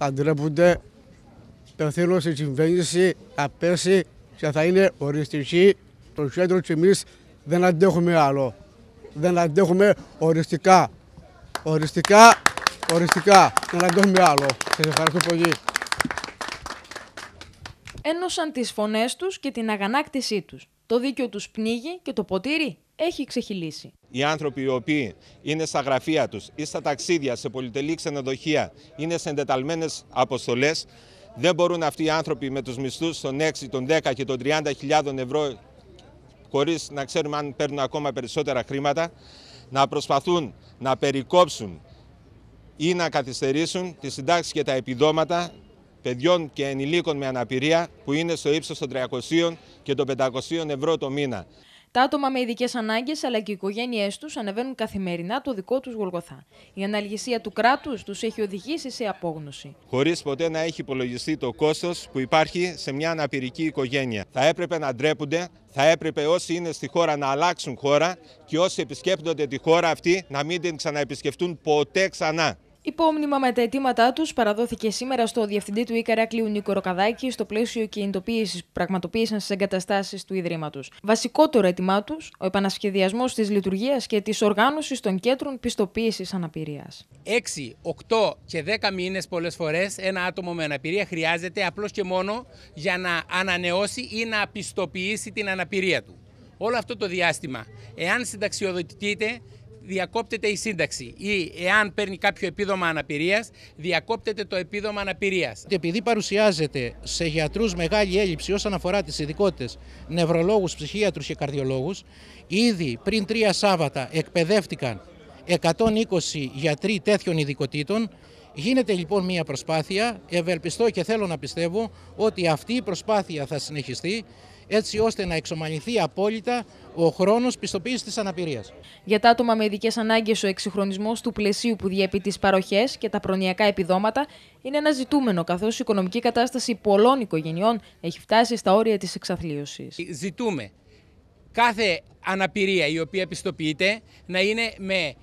παντρεύονται, πεθαίνουν ε, θέλω συμβαίνηση θα πέσει και θα είναι οριστική το κέντρο και εμείς δεν αντέχουμε άλλο. Δεν αντέχουμε οριστικά. Οριστικά, οριστικά. Δεν αντέχουμε άλλο. Σας ευχαριστώ πολύ. Ένωσαν τις φωνές τους και την αγανάκτησή τους. Το δίκιο τους πνίγει και το ποτήρι έχει ξεχυλήσει οι άνθρωποι οι οποίοι είναι στα γραφεία τους ή στα ταξίδια, σε πολυτελή ξενοδοχεία, είναι σε εντεταλμένες αποστολές, δεν μπορούν αυτοί οι άνθρωποι με τους μισθούς των 6, των 10 και των 30.000 ευρώ χωρίς να ξέρουμε αν παίρνουν ακόμα περισσότερα χρήματα, να προσπαθούν να περικόψουν ή να καθυστερήσουν τη συντάξη και τα επιδόματα παιδιών και ενηλίκων με αναπηρία που είναι στο ύψος των 300 και των 500 ευρώ το μήνα. Τα άτομα με ειδικές ανάγκες αλλά και οι οικογένειές τους ανεβαίνουν καθημερινά το δικό τους γολγοθά. Η αναλυσία του κράτους τους έχει οδηγήσει σε απόγνωση. Χωρίς ποτέ να έχει υπολογιστεί το κόστος που υπάρχει σε μια αναπηρική οικογένεια. Θα έπρεπε να ντρέπονται, θα έπρεπε όσοι είναι στη χώρα να αλλάξουν χώρα και όσοι επισκέπτονται τη χώρα αυτή να μην την ξαναεπισκεφτούν ποτέ ξανά. Υπόμνημα με τα αιτήματά τους παραδόθηκε σήμερα στο διευθυντή του Ικαράκλειου Νίκο Ροκαδάκη στο πλαίσιο κινητοποίησης που πραγματοποίησαν στις εγκαταστάσεις του Ιδρύματος. Βασικότερο αίτημά τους, ο επανασχεδιασμός της λειτουργίας και της οργάνωσης των κέντρων πιστοποίησης αναπηρίας. 6, 8 και 10 μήνες πολλές φορές ένα άτομο με αναπηρία χρειάζεται απλώς και μόνο για να ανανεώσει ή να πιστοποιήσει την αναπηρία του. Όλο αυτό το διάστημα, εάν συνταξιοδοτηθείτε, διακόπτεται η σύνταξη ή εάν παίρνει κάποιο επίδομα αναπηρίας, διακόπτεται το επίδομα αναπηρίας. Επειδή παρουσιάζεται σε γιατρούς μεγάλη έλλειψη όσον αφορά τις ειδικότητες νευρολόγους, ψυχίατρους και καρδιολόγους, ήδη πριν τρία Σάββατα εκπαιδεύτηκαν 120 γιατροί τέτοιων ειδικοτήτων Γίνεται λοιπόν μια προσπάθεια, ευελπιστώ και θέλω να πιστεύω ότι αυτή η προσπάθεια θα συνεχιστεί έτσι ώστε να εξομαλυνθεί απόλυτα ο χρόνος πιστοποίησης της αναπηρίας. Για τα άτομα με ειδικές ανάγκες, ο εξυγχρονισμός του πλαισίου που διέπει τις παροχές και τα προνοιακά επιδόματα είναι ένα ζητούμενο, καθώς η οικονομική κατάσταση πολλών οικογενειών έχει φτάσει στα όρια της εξαθλίωσης. Ζητούμε κάθε αναπηρία η οποία πιστοποιείται να είναι με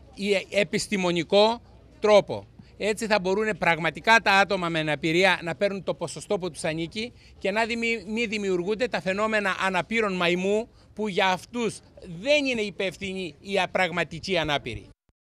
επιστημονικό τρόπο. Έτσι θα μπορούν πραγματικά τα άτομα με αναπηρία να παίρνουν το ποσοστό που τους ανήκει και να μην δημιουργούνται τα φαινόμενα αναπήρων μαϊμού που για αυτούς δεν είναι υπεύθυνοι οι πραγματικοί ανάπηροι.